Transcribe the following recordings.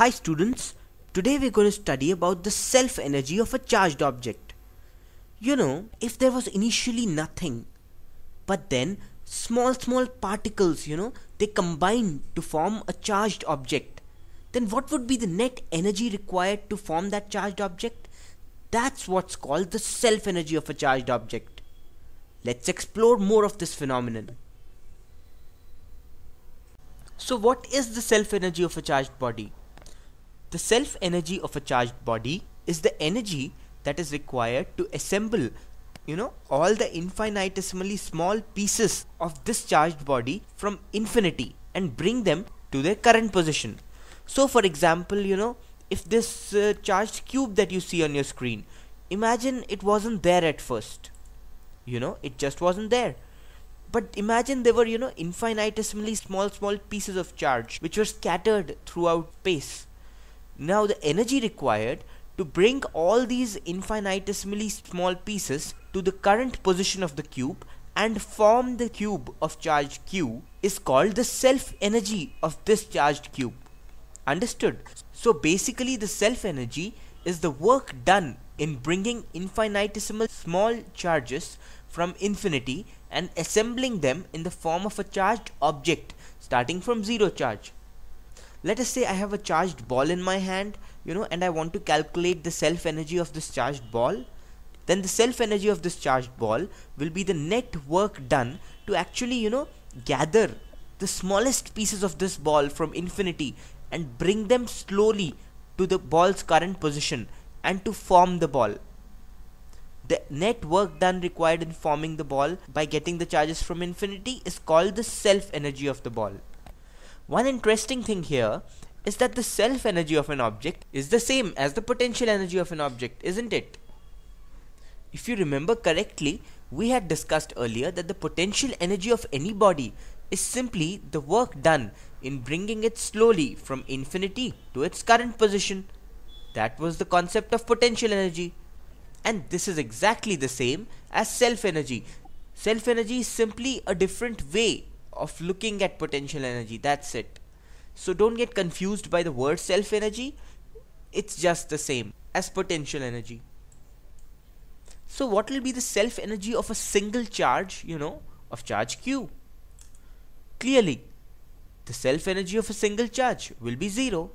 Hi students, today we're going to study about the self-energy of a charged object. You know, if there was initially nothing, but then small small particles, you know, they combine to form a charged object, then what would be the net energy required to form that charged object? That's what's called the self-energy of a charged object. Let's explore more of this phenomenon. So what is the self-energy of a charged body? The self energy of a charged body is the energy that is required to assemble you know all the infinitesimally small pieces of this charged body from infinity and bring them to their current position so for example you know if this uh, charged cube that you see on your screen imagine it wasn't there at first you know it just wasn't there but imagine there were you know infinitesimally small small pieces of charge which were scattered throughout space now the energy required to bring all these infinitesimally small pieces to the current position of the cube and form the cube of charge Q is called the self energy of this charged cube. Understood? So basically the self energy is the work done in bringing infinitesimal small charges from infinity and assembling them in the form of a charged object starting from zero charge let us say I have a charged ball in my hand you know and I want to calculate the self energy of this charged ball then the self energy of this charged ball will be the net work done to actually you know gather the smallest pieces of this ball from infinity and bring them slowly to the ball's current position and to form the ball the net work done required in forming the ball by getting the charges from infinity is called the self energy of the ball one interesting thing here is that the self energy of an object is the same as the potential energy of an object, isn't it? If you remember correctly, we had discussed earlier that the potential energy of any body is simply the work done in bringing it slowly from infinity to its current position. That was the concept of potential energy. And this is exactly the same as self energy. Self energy is simply a different way of looking at potential energy. That's it. So don't get confused by the word self energy, it's just the same as potential energy. So, what will be the self energy of a single charge, you know, of charge Q? Clearly, the self energy of a single charge will be zero.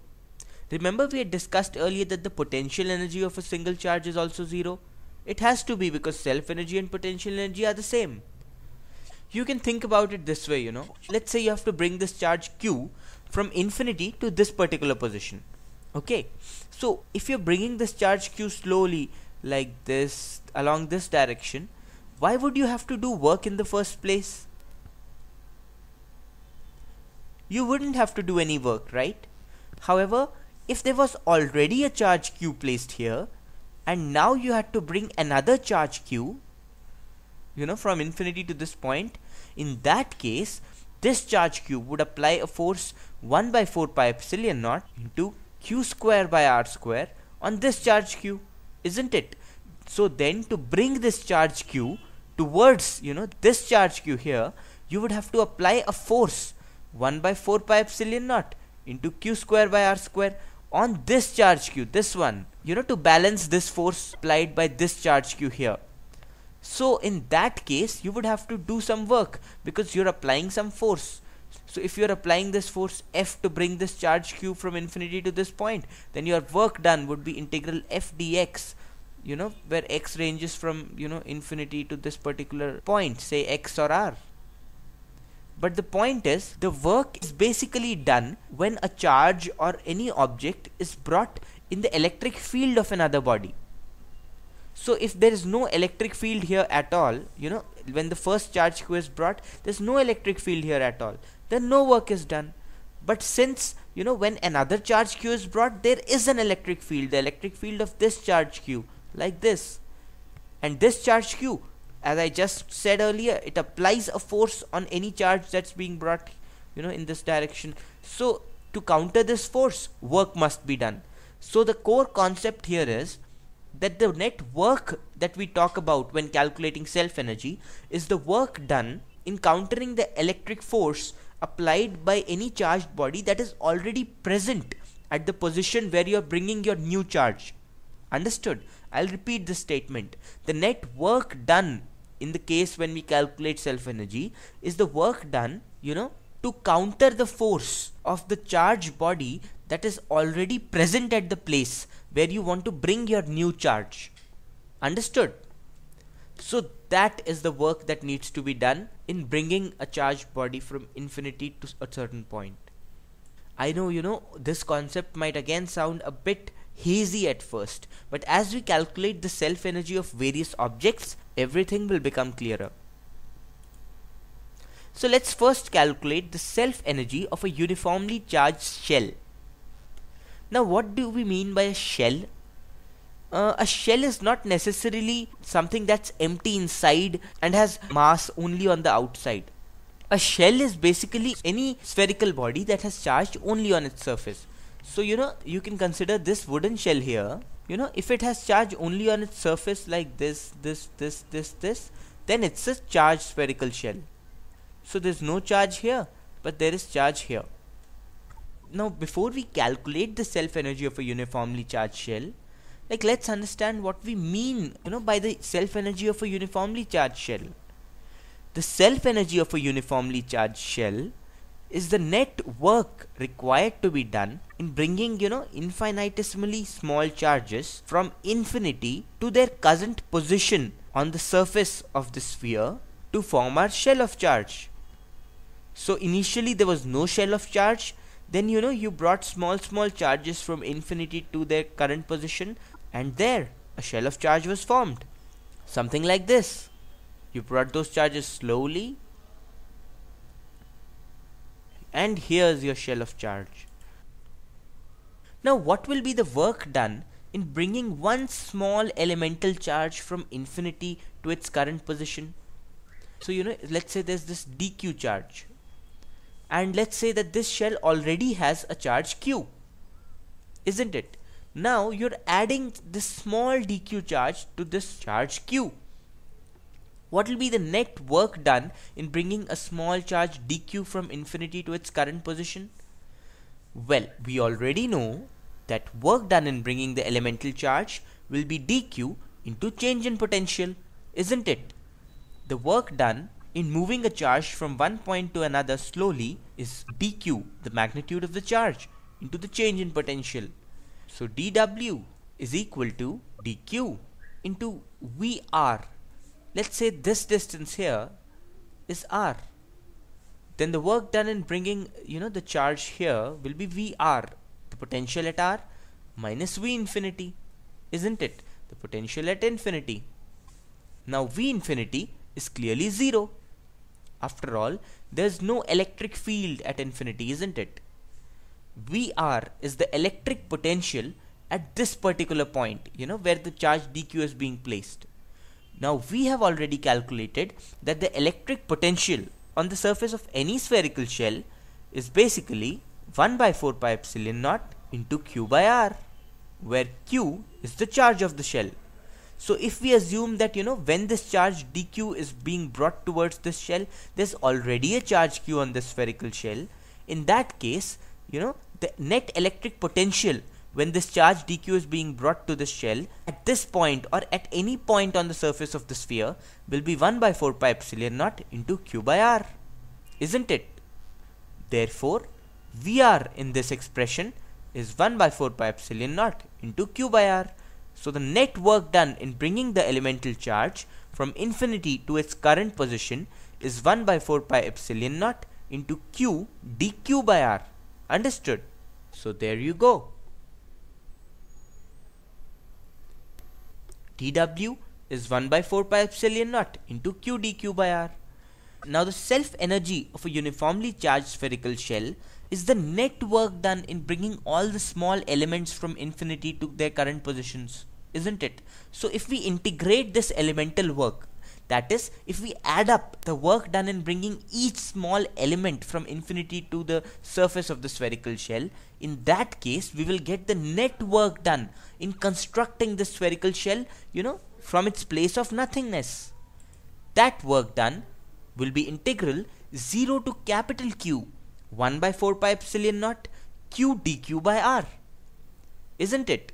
Remember, we had discussed earlier that the potential energy of a single charge is also zero? It has to be because self energy and potential energy are the same you can think about it this way you know let's say you have to bring this charge q from infinity to this particular position okay so if you're bringing this charge q slowly like this along this direction why would you have to do work in the first place you wouldn't have to do any work right however if there was already a charge q placed here and now you had to bring another charge q you know from infinity to this point in that case, this charge q would apply a force 1 by 4 pi epsilon naught into q square by r square on this charge q, isn't it? So then to bring this charge q towards, you know, this charge q here, you would have to apply a force 1 by 4 pi epsilon naught into q square by r square on this charge q, this one, you know, to balance this force applied by this charge q here. So in that case, you would have to do some work because you're applying some force. So if you're applying this force F to bring this charge Q from infinity to this point, then your work done would be integral F dx, you know, where x ranges from, you know, infinity to this particular point, say x or r. But the point is, the work is basically done when a charge or any object is brought in the electric field of another body so if there is no electric field here at all you know when the first charge q is brought there's no electric field here at all then no work is done but since you know when another charge q is brought there is an electric field the electric field of this charge q like this and this charge q as i just said earlier it applies a force on any charge that's being brought you know in this direction so to counter this force work must be done so the core concept here is that the net work that we talk about when calculating self energy is the work done in countering the electric force applied by any charged body that is already present at the position where you are bringing your new charge. Understood? I'll repeat this statement. The net work done in the case when we calculate self energy is the work done, you know, to counter the force of the charged body that is already present at the place where you want to bring your new charge. Understood? So that is the work that needs to be done in bringing a charged body from infinity to a certain point. I know you know this concept might again sound a bit hazy at first, but as we calculate the self energy of various objects, everything will become clearer. So let's first calculate the self energy of a uniformly charged shell. Now what do we mean by a shell? Uh, a shell is not necessarily something that's empty inside and has mass only on the outside. A shell is basically any spherical body that has charge only on its surface. So you know you can consider this wooden shell here. You know if it has charge only on its surface like this, this, this, this, this, then it's a charged spherical shell. So there's no charge here, but there is charge here now before we calculate the self energy of a uniformly charged shell like let's understand what we mean you know by the self energy of a uniformly charged shell the self energy of a uniformly charged shell is the net work required to be done in bringing you know infinitesimally small charges from infinity to their current position on the surface of the sphere to form our shell of charge so initially there was no shell of charge then you know you brought small small charges from infinity to their current position and there a shell of charge was formed something like this you brought those charges slowly and here's your shell of charge now what will be the work done in bringing one small elemental charge from infinity to its current position so you know let's say there's this dq charge and let's say that this shell already has a charge q isn't it now you're adding this small dq charge to this charge q what will be the net work done in bringing a small charge dq from infinity to its current position well we already know that work done in bringing the elemental charge will be dq into change in potential isn't it the work done in moving a charge from one point to another slowly is dq, the magnitude of the charge, into the change in potential. So dw is equal to dq into vr. Let's say this distance here is r. Then the work done in bringing, you know, the charge here will be vr, the potential at r minus v infinity, isn't it? The potential at infinity. Now v infinity is clearly 0 after all, there's no electric field at infinity, isn't it? VR is the electric potential at this particular point, you know, where the charge dq is being placed. Now, we have already calculated that the electric potential on the surface of any spherical shell is basically 1 by 4 pi epsilon naught into q by r, where q is the charge of the shell so if we assume that you know when this charge dq is being brought towards this shell there's already a charge q on the spherical shell in that case you know the net electric potential when this charge dq is being brought to the shell at this point or at any point on the surface of the sphere will be 1 by 4 pi epsilon naught into q by r isn't it therefore vr in this expression is 1 by 4 pi epsilon naught into q by r so the net work done in bringing the elemental charge from infinity to its current position is 1 by 4 pi epsilon naught into q dq by r. Understood? So there you go. dw is 1 by 4 pi epsilon naught into q dq by r. Now the self energy of a uniformly charged spherical shell is the net work done in bringing all the small elements from infinity to their current positions isn't it so if we integrate this elemental work that is if we add up the work done in bringing each small element from infinity to the surface of the spherical shell in that case we will get the net work done in constructing the spherical shell you know from its place of nothingness that work done will be integral 0 to capital Q 1 by 4 pi epsilon naught q dq by r. Isn't it?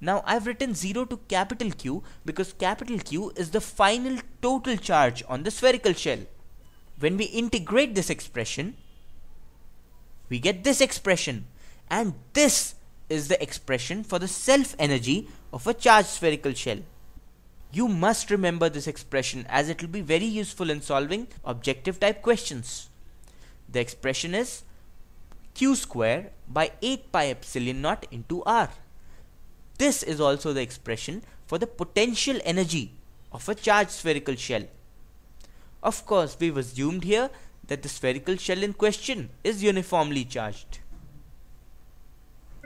Now I've written 0 to capital Q because capital Q is the final total charge on the spherical shell. When we integrate this expression, we get this expression and this is the expression for the self energy of a charged spherical shell. You must remember this expression as it will be very useful in solving objective type questions. The expression is q square by 8 pi epsilon naught into r. This is also the expression for the potential energy of a charged spherical shell. Of course, we've assumed here that the spherical shell in question is uniformly charged.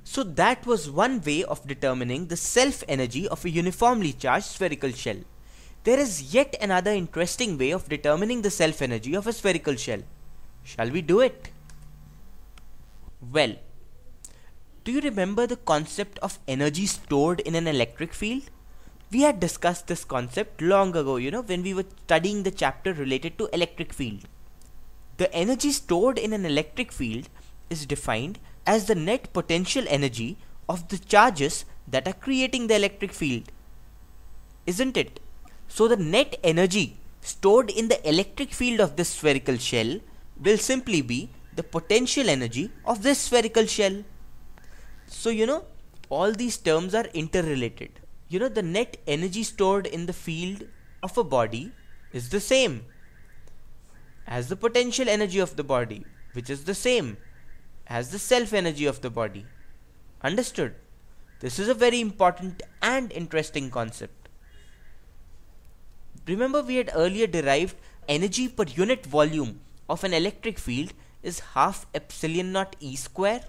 So that was one way of determining the self-energy of a uniformly charged spherical shell. There is yet another interesting way of determining the self-energy of a spherical shell. Shall we do it? Well, do you remember the concept of energy stored in an electric field? We had discussed this concept long ago, you know, when we were studying the chapter related to electric field. The energy stored in an electric field is defined as the net potential energy of the charges that are creating the electric field. Isn't it? So the net energy stored in the electric field of this spherical shell will simply be the potential energy of this spherical shell. So, you know, all these terms are interrelated. You know, the net energy stored in the field of a body is the same as the potential energy of the body, which is the same as the self energy of the body. Understood? This is a very important and interesting concept. Remember, we had earlier derived energy per unit volume of an electric field is half epsilon naught E square,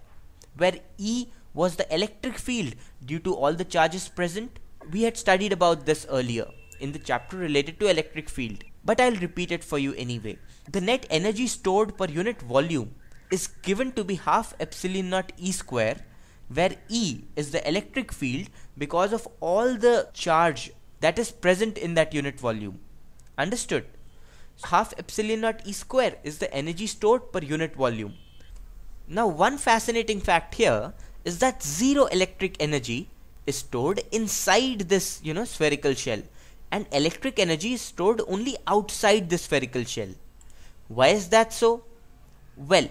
where E was the electric field due to all the charges present. We had studied about this earlier in the chapter related to electric field, but I'll repeat it for you anyway. The net energy stored per unit volume is given to be half epsilon naught E square, where E is the electric field because of all the charge that is present in that unit volume. Understood? half epsilon naught E square is the energy stored per unit volume. Now one fascinating fact here is that zero electric energy is stored inside this you know spherical shell and electric energy is stored only outside the spherical shell. Why is that so? Well,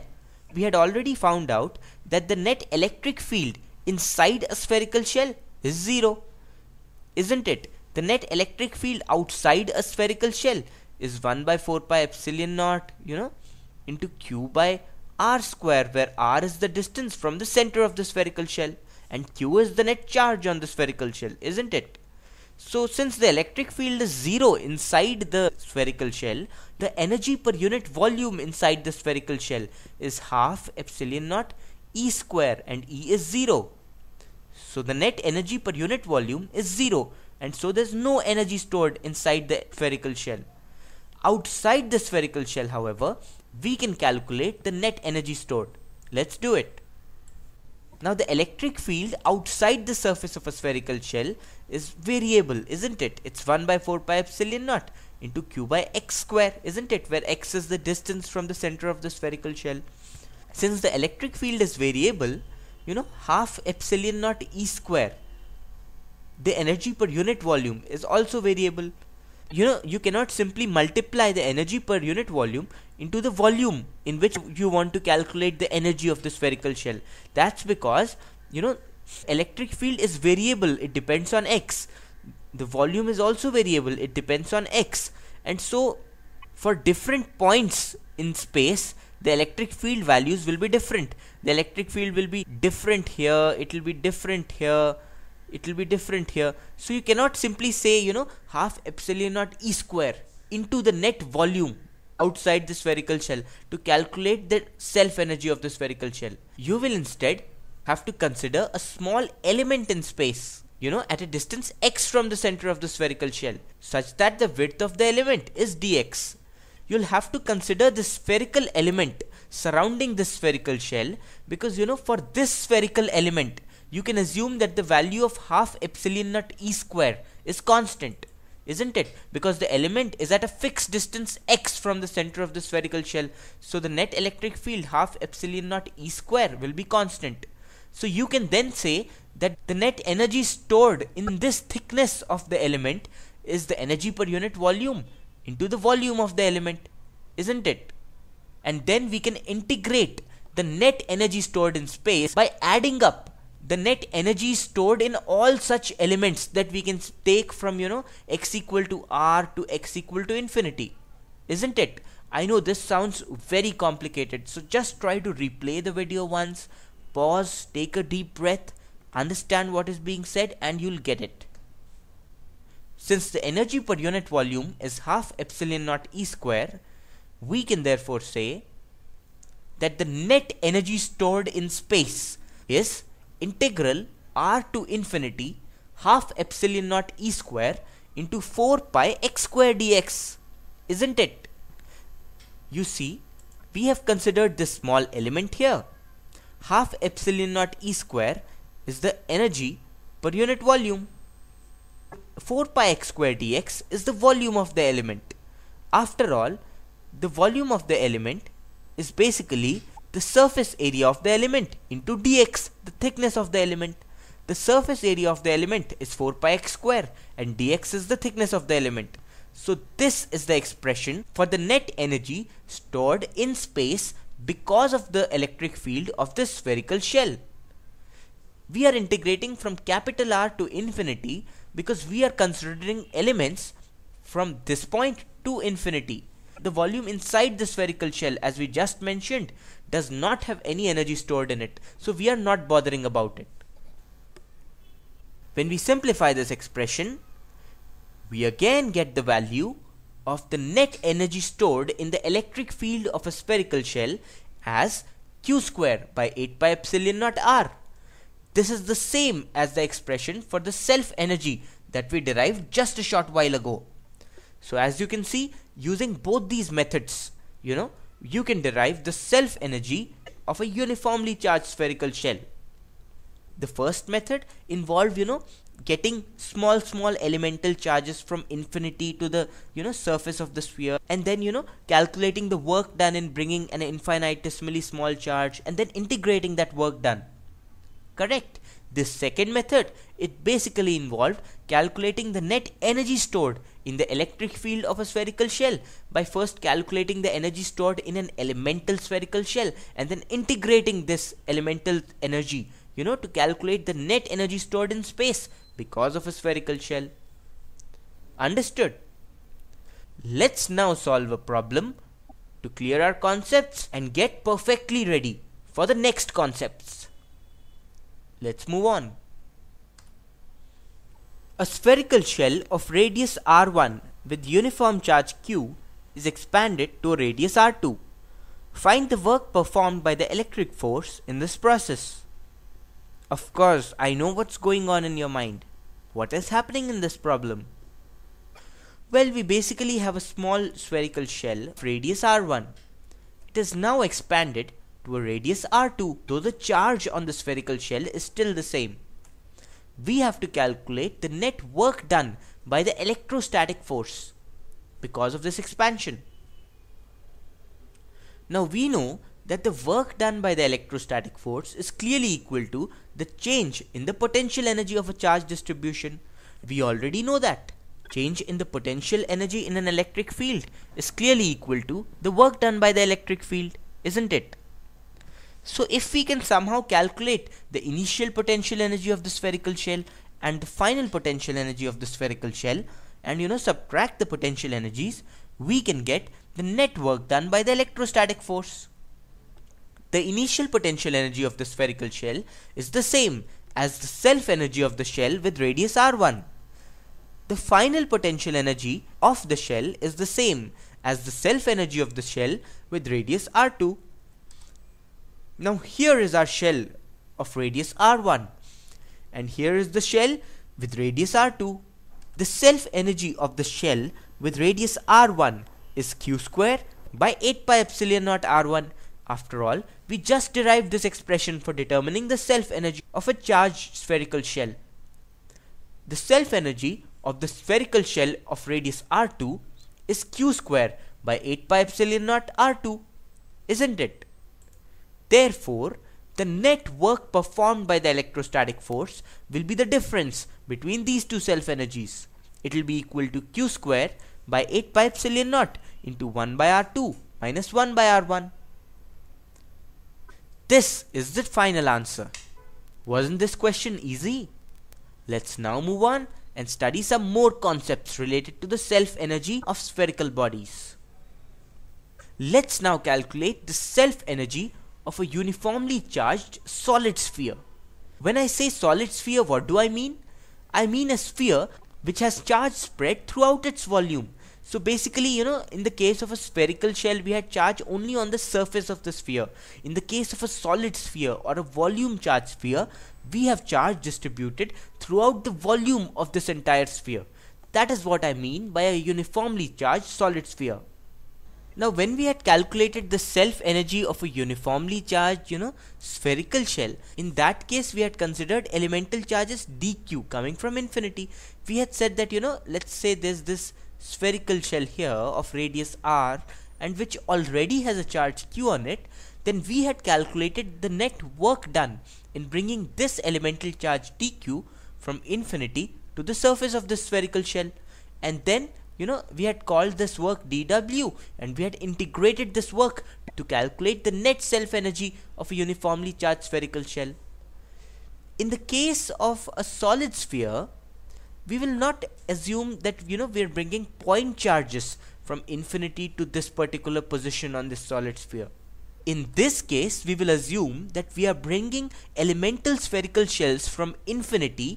we had already found out that the net electric field inside a spherical shell is zero. Isn't it? The net electric field outside a spherical shell is 1 by 4 pi epsilon naught you know into q by r square where r is the distance from the center of the spherical shell and q is the net charge on the spherical shell isn't it so since the electric field is zero inside the spherical shell the energy per unit volume inside the spherical shell is half epsilon naught e square and e is zero so the net energy per unit volume is zero and so there's no energy stored inside the spherical shell Outside the spherical shell, however, we can calculate the net energy stored. Let's do it. Now the electric field outside the surface of a spherical shell is variable, isn't it? It's 1 by 4 pi epsilon naught into q by x square, isn't it? Where x is the distance from the center of the spherical shell. Since the electric field is variable, you know, half epsilon naught e square, the energy per unit volume is also variable you know you cannot simply multiply the energy per unit volume into the volume in which you want to calculate the energy of the spherical shell that's because you know electric field is variable it depends on x the volume is also variable it depends on x and so for different points in space the electric field values will be different the electric field will be different here it will be different here it will be different here so you cannot simply say you know half epsilon naught e square into the net volume outside the spherical shell to calculate the self energy of the spherical shell you will instead have to consider a small element in space you know at a distance x from the center of the spherical shell such that the width of the element is dx you'll have to consider the spherical element surrounding the spherical shell because you know for this spherical element you can assume that the value of half epsilon naught e square is constant isn't it because the element is at a fixed distance x from the center of the spherical shell so the net electric field half epsilon naught e square will be constant so you can then say that the net energy stored in this thickness of the element is the energy per unit volume into the volume of the element isn't it and then we can integrate the net energy stored in space by adding up the net energy stored in all such elements that we can take from you know x equal to r to x equal to infinity isn't it i know this sounds very complicated so just try to replay the video once pause take a deep breath understand what is being said and you'll get it since the energy per unit volume is half epsilon naught e square we can therefore say that the net energy stored in space is integral r to infinity half epsilon naught e square into 4 pi x square dx isn't it you see we have considered this small element here half epsilon naught e square is the energy per unit volume 4 pi x square dx is the volume of the element after all the volume of the element is basically the surface area of the element into dx, the thickness of the element. The surface area of the element is 4 pi x square and dx is the thickness of the element. So this is the expression for the net energy stored in space because of the electric field of this spherical shell. We are integrating from capital R to infinity because we are considering elements from this point to infinity. The volume inside the spherical shell, as we just mentioned, does not have any energy stored in it, so we are not bothering about it. When we simplify this expression, we again get the value of the net energy stored in the electric field of a spherical shell as q square by 8 pi epsilon naught r. This is the same as the expression for the self energy that we derived just a short while ago. So as you can see, Using both these methods, you know, you can derive the self energy of a uniformly charged spherical shell. The first method involved, you know, getting small small elemental charges from infinity to the you know surface of the sphere and then you know calculating the work done in bringing an infinitesimally small charge and then integrating that work done correct this second method it basically involved calculating the net energy stored in the electric field of a spherical shell by first calculating the energy stored in an elemental spherical shell and then integrating this elemental energy, you know, to calculate the net energy stored in space because of a spherical shell. Understood? Let's now solve a problem to clear our concepts and get perfectly ready for the next concepts. Let's move on. A spherical shell of radius r1 with uniform charge q is expanded to radius r2. Find the work performed by the electric force in this process. Of course, I know what's going on in your mind. What is happening in this problem? Well, we basically have a small spherical shell of radius r1. It is now expanded to a radius r2, though the charge on the spherical shell is still the same we have to calculate the net work done by the electrostatic force because of this expansion. Now we know that the work done by the electrostatic force is clearly equal to the change in the potential energy of a charge distribution. We already know that. Change in the potential energy in an electric field is clearly equal to the work done by the electric field, isn't it? So if we can somehow calculate the initial potential energy of the spherical shell and the final potential energy of the spherical shell and you know subtract the potential energies, we can get the net work done by the electrostatic force. The initial potential energy of the spherical shell is the same as the self energy of the shell with radius r1. The final potential energy of the shell is the same as the self energy of the shell with radius r2. Now here is our shell of radius r1 and here is the shell with radius r2. The self energy of the shell with radius r1 is q square by 8 pi epsilon naught r1. After all, we just derived this expression for determining the self energy of a charged spherical shell. The self energy of the spherical shell of radius r2 is q square by 8 pi epsilon naught r2, isn't it? Therefore, the net work performed by the electrostatic force will be the difference between these two self energies. It will be equal to q square by 8 pi epsilon naught into 1 by r2 minus 1 by r1. This is the final answer. Wasn't this question easy? Let's now move on and study some more concepts related to the self energy of spherical bodies. Let's now calculate the self energy of a uniformly charged solid sphere. When I say solid sphere, what do I mean? I mean a sphere which has charge spread throughout its volume. So basically, you know, in the case of a spherical shell, we had charge only on the surface of the sphere. In the case of a solid sphere or a volume charge sphere, we have charge distributed throughout the volume of this entire sphere. That is what I mean by a uniformly charged solid sphere. Now when we had calculated the self energy of a uniformly charged you know spherical shell in that case we had considered elemental charges dq coming from infinity we had said that you know let's say there's this spherical shell here of radius r and which already has a charge q on it then we had calculated the net work done in bringing this elemental charge dq from infinity to the surface of the spherical shell and then you know we had called this work dw and we had integrated this work to calculate the net self energy of a uniformly charged spherical shell in the case of a solid sphere we will not assume that you know we're bringing point charges from infinity to this particular position on this solid sphere in this case we will assume that we are bringing elemental spherical shells from infinity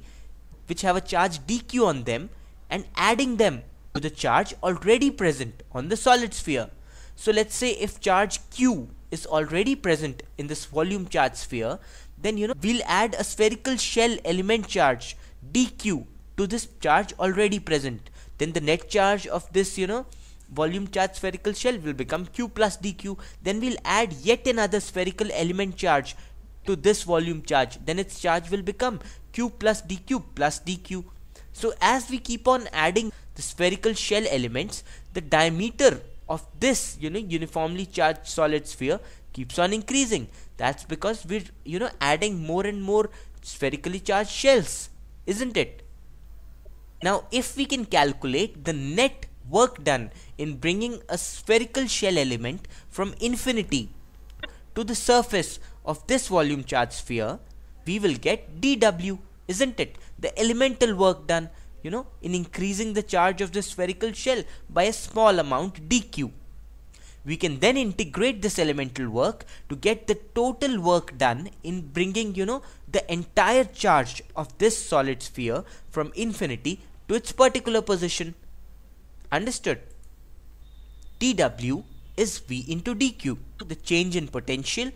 which have a charge dq on them and adding them to the charge already present on the solid sphere. So let's say if charge Q is already present in this volume charge sphere, then you know we'll add a spherical shell element charge dq to this charge already present. Then the net charge of this you know volume charge spherical shell will become q plus dq. Then we'll add yet another spherical element charge to this volume charge. Then its charge will become q plus dq plus dq. So as we keep on adding the spherical shell elements, the diameter of this you know uniformly charged solid sphere keeps on increasing. That's because we're you know adding more and more spherically charged shells, isn't it? Now, if we can calculate the net work done in bringing a spherical shell element from infinity to the surface of this volume charge sphere, we will get dW, isn't it? The elemental work done you know in increasing the charge of the spherical shell by a small amount dq we can then integrate this elemental work to get the total work done in bringing you know the entire charge of this solid sphere from infinity to its particular position understood dw is v into dq the change in potential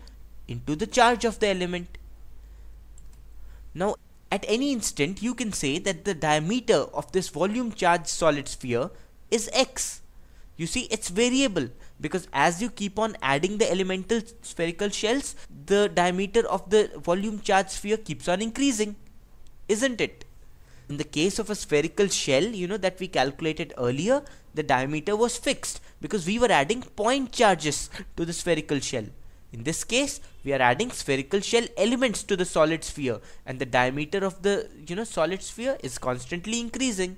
into the charge of the element now at any instant, you can say that the diameter of this volume charge solid sphere is x. You see, it's variable because as you keep on adding the elemental spherical shells, the diameter of the volume charge sphere keeps on increasing, isn't it? In the case of a spherical shell, you know, that we calculated earlier, the diameter was fixed because we were adding point charges to the spherical shell. In this case, we are adding spherical shell elements to the solid sphere and the diameter of the you know solid sphere is constantly increasing.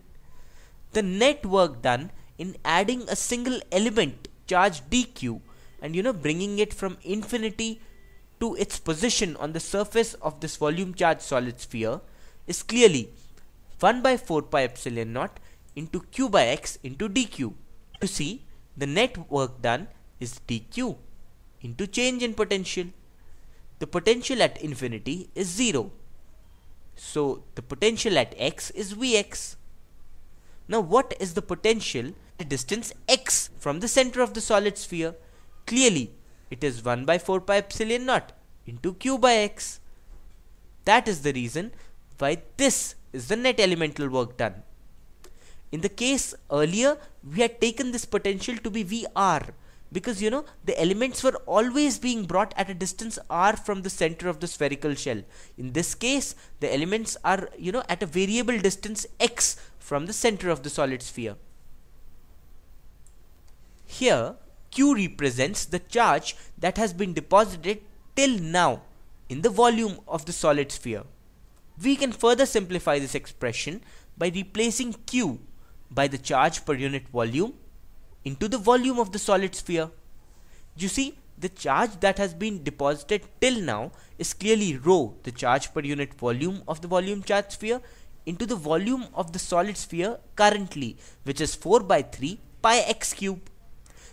The net work done in adding a single element charge dq and you know bringing it from infinity to its position on the surface of this volume charge solid sphere is clearly 1 by 4 pi epsilon naught into q by x into dq. To see, the net work done is dq into change in potential. The potential at infinity is 0. So the potential at x is Vx. Now what is the potential the distance x from the center of the solid sphere? Clearly it is 1 by 4 pi epsilon naught into q by x. That is the reason why this is the net elemental work done. In the case earlier, we had taken this potential to be Vr, because you know the elements were always being brought at a distance r from the center of the spherical shell in this case the elements are you know at a variable distance x from the center of the solid sphere here q represents the charge that has been deposited till now in the volume of the solid sphere we can further simplify this expression by replacing q by the charge per unit volume into the volume of the solid sphere. You see, the charge that has been deposited till now is clearly rho, the charge per unit volume of the volume charge sphere, into the volume of the solid sphere currently, which is 4 by 3 pi x cube.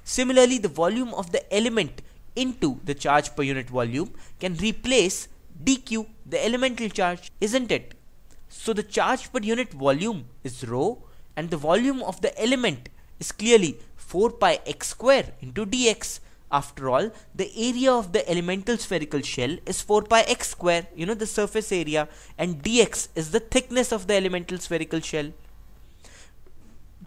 Similarly, the volume of the element into the charge per unit volume can replace dq, the elemental charge, isn't it? So the charge per unit volume is rho and the volume of the element is clearly 4 pi x square into dx. After all, the area of the elemental spherical shell is 4 pi x square, you know the surface area, and dx is the thickness of the elemental spherical shell.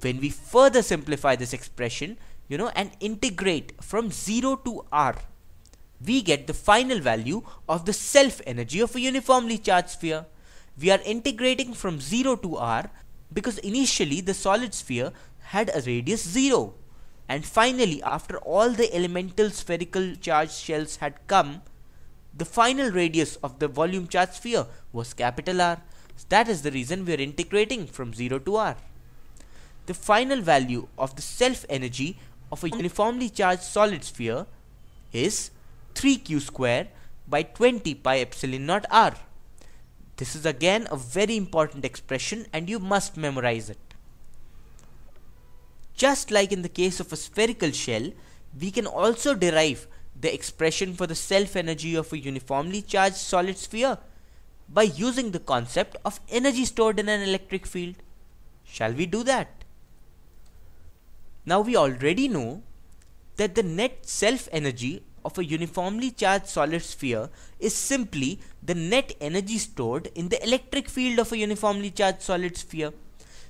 When we further simplify this expression, you know, and integrate from 0 to r, we get the final value of the self energy of a uniformly charged sphere. We are integrating from 0 to r because initially the solid sphere had a radius 0 and finally, after all the elemental spherical charge shells had come, the final radius of the volume charge sphere was capital R. That is the reason we are integrating from 0 to R. The final value of the self energy of a uniformly charged solid sphere is 3q square by 20 pi epsilon naught r. This is again a very important expression and you must memorize it. Just like in the case of a spherical shell, we can also derive the expression for the self energy of a uniformly charged solid sphere by using the concept of energy stored in an electric field. Shall we do that? Now we already know that the net self energy of a uniformly charged solid sphere is simply the net energy stored in the electric field of a uniformly charged solid sphere.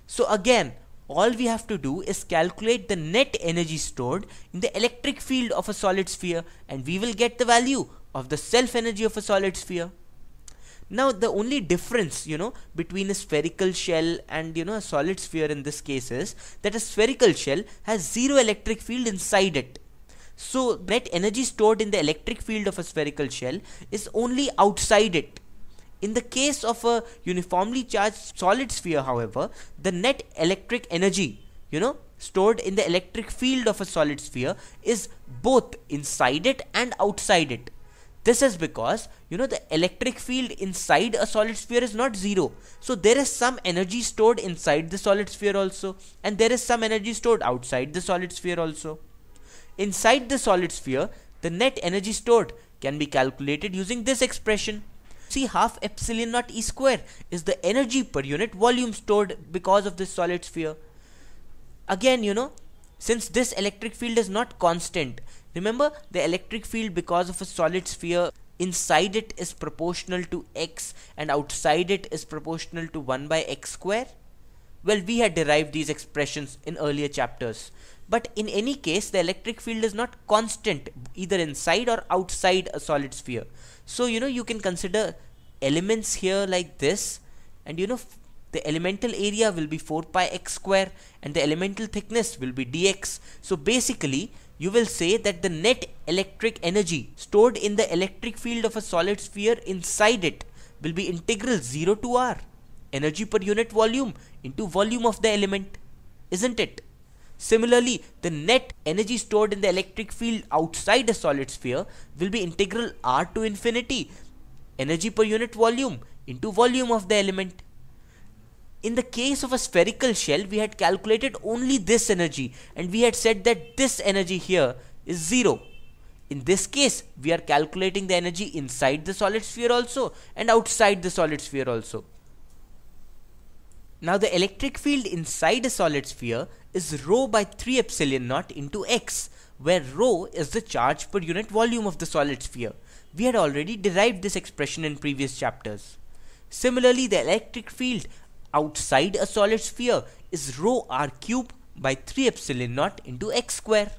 So again, all we have to do is calculate the net energy stored in the electric field of a solid sphere and we will get the value of the self energy of a solid sphere. Now the only difference you know between a spherical shell and you know a solid sphere in this case is that a spherical shell has zero electric field inside it. So net energy stored in the electric field of a spherical shell is only outside it in the case of a uniformly charged solid sphere, however, the net electric energy, you know, stored in the electric field of a solid sphere is both inside it and outside it. This is because, you know, the electric field inside a solid sphere is not zero. So there is some energy stored inside the solid sphere also, and there is some energy stored outside the solid sphere also. Inside the solid sphere, the net energy stored can be calculated using this expression See half epsilon naught E square is the energy per unit volume stored because of this solid sphere. Again you know since this electric field is not constant remember the electric field because of a solid sphere inside it is proportional to x and outside it is proportional to 1 by x square well we had derived these expressions in earlier chapters but in any case the electric field is not constant either inside or outside a solid sphere so you know you can consider elements here like this and you know the elemental area will be 4 pi x square and the elemental thickness will be dx so basically you will say that the net electric energy stored in the electric field of a solid sphere inside it will be integral 0 to r energy per unit volume into volume of the element isn't it Similarly, the net energy stored in the electric field outside a solid sphere will be integral R to infinity energy per unit volume into volume of the element. In the case of a spherical shell, we had calculated only this energy and we had said that this energy here is zero. In this case, we are calculating the energy inside the solid sphere also and outside the solid sphere also. Now the electric field inside a solid sphere is rho by 3 epsilon naught into x, where rho is the charge per unit volume of the solid sphere. We had already derived this expression in previous chapters. Similarly, the electric field outside a solid sphere is rho r cube by 3 epsilon naught into x square.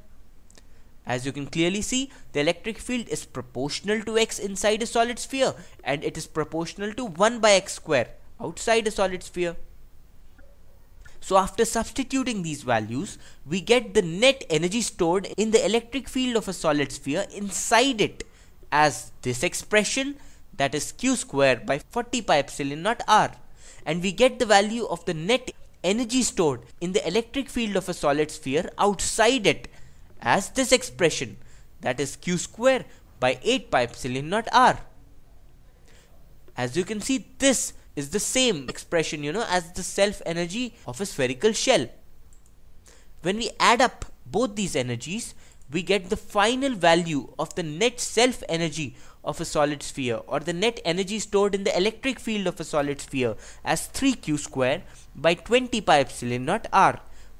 As you can clearly see, the electric field is proportional to x inside a solid sphere and it is proportional to 1 by x square outside a solid sphere. So after substituting these values, we get the net energy stored in the electric field of a solid sphere inside it as this expression that is q square by 40 pi epsilon naught r and we get the value of the net energy stored in the electric field of a solid sphere outside it as this expression that is q square by 8 pi epsilon naught r. As you can see this is the same expression you know as the self energy of a spherical shell. When we add up both these energies we get the final value of the net self energy of a solid sphere or the net energy stored in the electric field of a solid sphere as 3q square by 20 pi epsilon naught r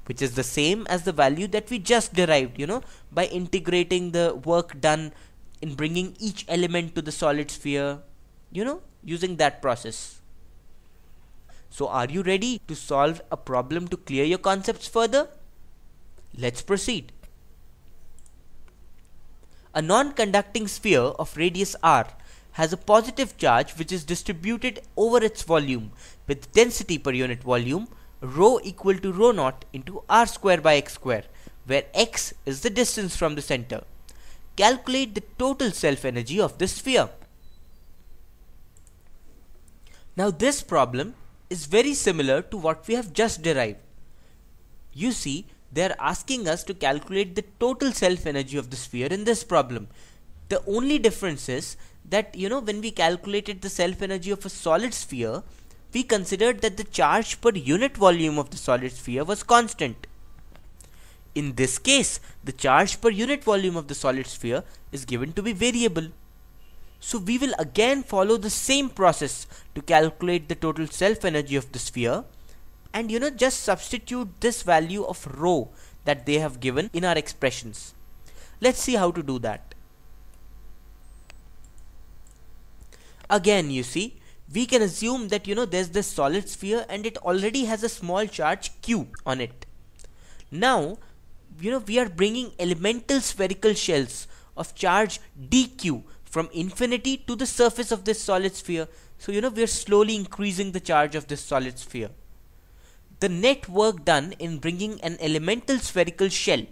which is the same as the value that we just derived you know by integrating the work done in bringing each element to the solid sphere you know using that process so are you ready to solve a problem to clear your concepts further? Let's proceed. A non-conducting sphere of radius r has a positive charge which is distributed over its volume with density per unit volume rho equal to rho naught into r square by x square where x is the distance from the center. Calculate the total self energy of the sphere. Now this problem is very similar to what we have just derived. You see, they are asking us to calculate the total self energy of the sphere in this problem. The only difference is that you know when we calculated the self energy of a solid sphere, we considered that the charge per unit volume of the solid sphere was constant. In this case, the charge per unit volume of the solid sphere is given to be variable. So we will again follow the same process to calculate the total self energy of the sphere and you know just substitute this value of rho that they have given in our expressions. Let's see how to do that. Again you see we can assume that you know there's this solid sphere and it already has a small charge q on it. Now you know we are bringing elemental spherical shells of charge dq from infinity to the surface of this solid sphere. So, you know, we are slowly increasing the charge of this solid sphere. The net work done in bringing an elemental spherical shell,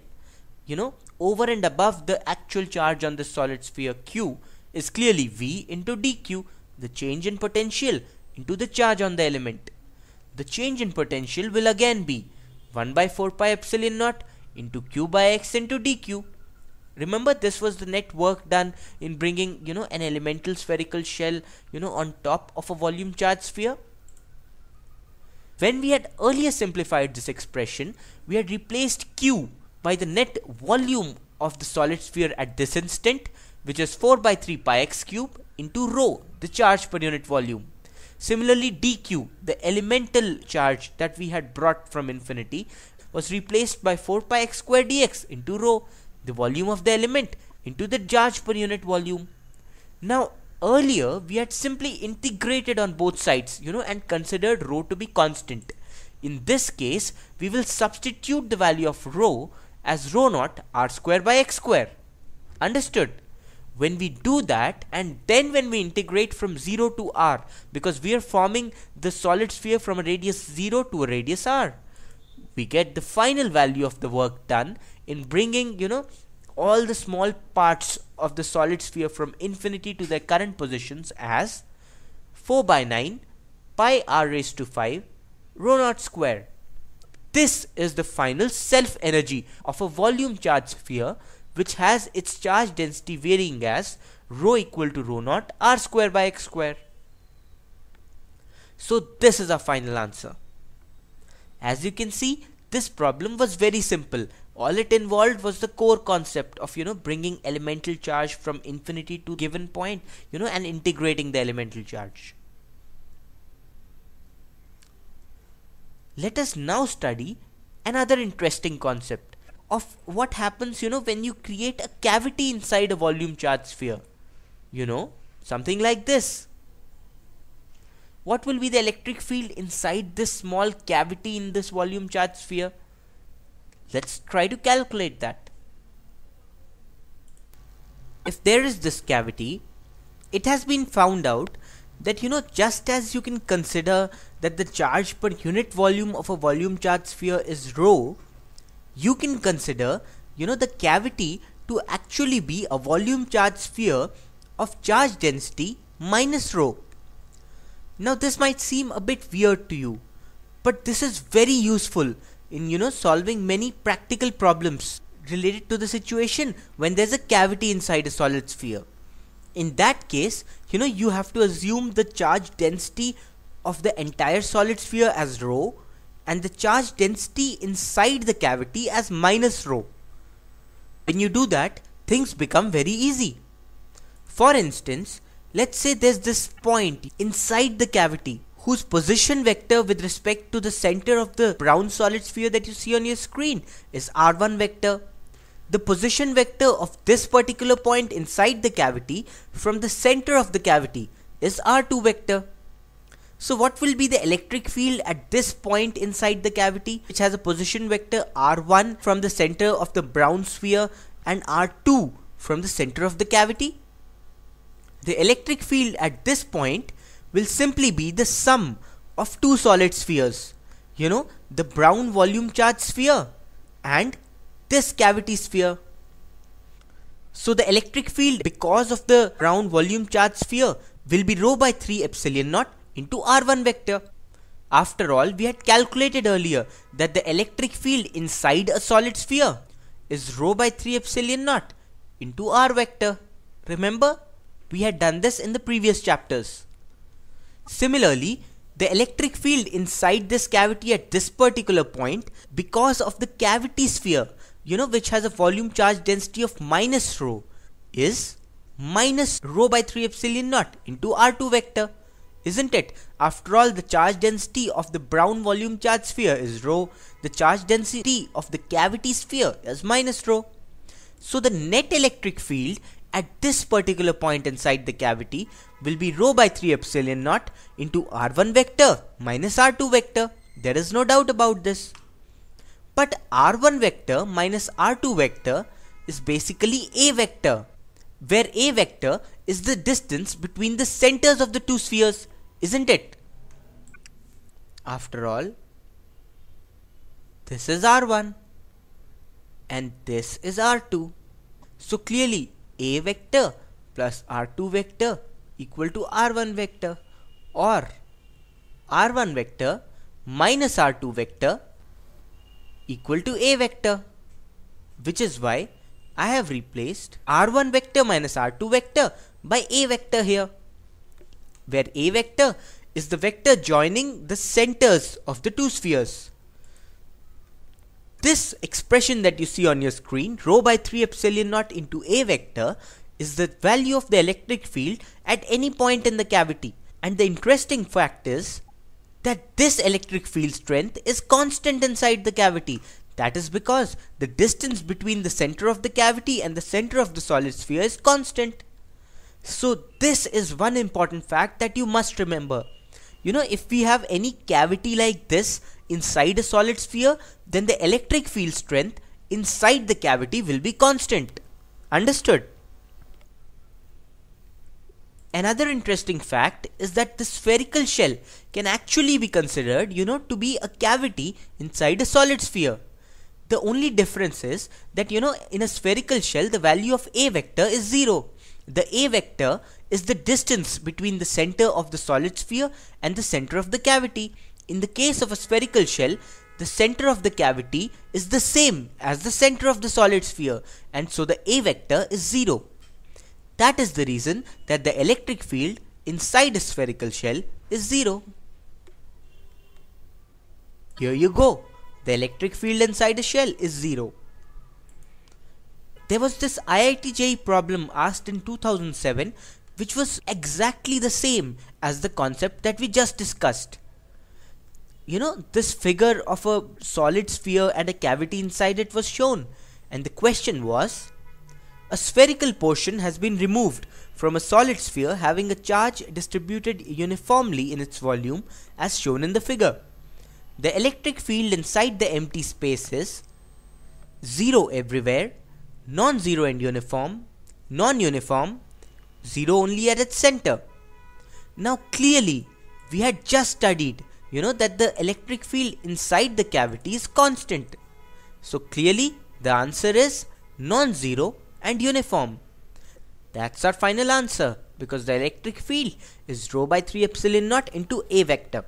you know, over and above the actual charge on the solid sphere Q is clearly V into dQ, the change in potential into the charge on the element. The change in potential will again be 1 by 4 pi epsilon naught into Q by x into dQ remember this was the net work done in bringing you know an elemental spherical shell you know on top of a volume charge sphere when we had earlier simplified this expression we had replaced q by the net volume of the solid sphere at this instant which is 4 by 3 pi x cube into rho the charge per unit volume similarly dq the elemental charge that we had brought from infinity was replaced by 4 pi x square dx into rho the volume of the element into the charge per unit volume. Now earlier we had simply integrated on both sides you know and considered rho to be constant. In this case we will substitute the value of rho as rho naught r square by x square. Understood? when we do that and then when we integrate from 0 to r because we are forming the solid sphere from a radius 0 to a radius r we get the final value of the work done in bringing, you know, all the small parts of the solid sphere from infinity to their current positions as 4 by 9 pi r raised to 5 rho naught square. This is the final self energy of a volume charge sphere which has its charge density varying as rho equal to rho naught r square by x square. So this is our final answer. As you can see, this problem was very simple all it involved was the core concept of you know bringing elemental charge from infinity to given point you know and integrating the elemental charge let us now study another interesting concept of what happens you know when you create a cavity inside a volume charge sphere you know something like this what will be the electric field inside this small cavity in this volume charge sphere Let's try to calculate that. If there is this cavity, it has been found out that you know just as you can consider that the charge per unit volume of a volume charge sphere is rho, you can consider you know the cavity to actually be a volume charge sphere of charge density minus rho. Now this might seem a bit weird to you, but this is very useful in you know solving many practical problems related to the situation when there's a cavity inside a solid sphere. In that case, you know you have to assume the charge density of the entire solid sphere as rho and the charge density inside the cavity as minus rho. When you do that, things become very easy. For instance, let's say there's this point inside the cavity whose position vector with respect to the center of the brown solid sphere that you see on your screen is r1 vector. The position vector of this particular point inside the cavity from the center of the cavity is r2 vector. So what will be the electric field at this point inside the cavity which has a position vector r1 from the center of the brown sphere and r2 from the center of the cavity? The electric field at this point will simply be the sum of two solid spheres. You know, the brown volume charge sphere and this cavity sphere. So the electric field because of the brown volume charge sphere will be rho by 3 epsilon naught into r1 vector. After all, we had calculated earlier that the electric field inside a solid sphere is rho by 3 epsilon naught into r vector. Remember, we had done this in the previous chapters. Similarly, the electric field inside this cavity at this particular point, because of the cavity sphere, you know, which has a volume charge density of minus rho, is minus rho by 3 epsilon naught into R2 vector. Isn't it? After all, the charge density of the brown volume charge sphere is rho, the charge density of the cavity sphere is minus rho. So the net electric field at this particular point inside the cavity will be rho by 3 epsilon naught into r1 vector minus r2 vector. There is no doubt about this. But r1 vector minus r2 vector is basically a vector where a vector is the distance between the centers of the two spheres, isn't it? After all, this is R1 and this is r2. So clearly a vector plus r2 vector equal to r1 vector or r1 vector minus r2 vector equal to a vector which is why I have replaced r1 vector minus r2 vector by a vector here where a vector is the vector joining the centers of the two spheres this expression that you see on your screen, rho by 3 epsilon naught into A vector, is the value of the electric field at any point in the cavity. And the interesting fact is that this electric field strength is constant inside the cavity. That is because the distance between the center of the cavity and the center of the solid sphere is constant. So this is one important fact that you must remember. You know, if we have any cavity like this inside a solid sphere, then the electric field strength inside the cavity will be constant. Understood? Another interesting fact is that the spherical shell can actually be considered, you know, to be a cavity inside a solid sphere. The only difference is that, you know, in a spherical shell, the value of A vector is 0. The A vector is the distance between the center of the solid sphere and the center of the cavity. In the case of a spherical shell, the center of the cavity is the same as the center of the solid sphere and so the A vector is 0. That is the reason that the electric field inside a spherical shell is 0. Here you go. The electric field inside a shell is 0. There was this IIT problem asked in 2007 which was exactly the same as the concept that we just discussed. You know, this figure of a solid sphere and a cavity inside it was shown, and the question was a spherical portion has been removed from a solid sphere having a charge distributed uniformly in its volume as shown in the figure. The electric field inside the empty space is 0 everywhere, non-zero and uniform, non-uniform, 0 only at its center. Now clearly, we had just studied, you know, that the electric field inside the cavity is constant. So clearly, the answer is non-zero and uniform. That's our final answer because the electric field is rho by 3 epsilon naught into A vector.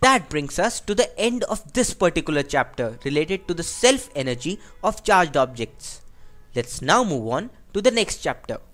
That brings us to the end of this particular chapter related to the self-energy of charged objects. Let's now move on to the next chapter.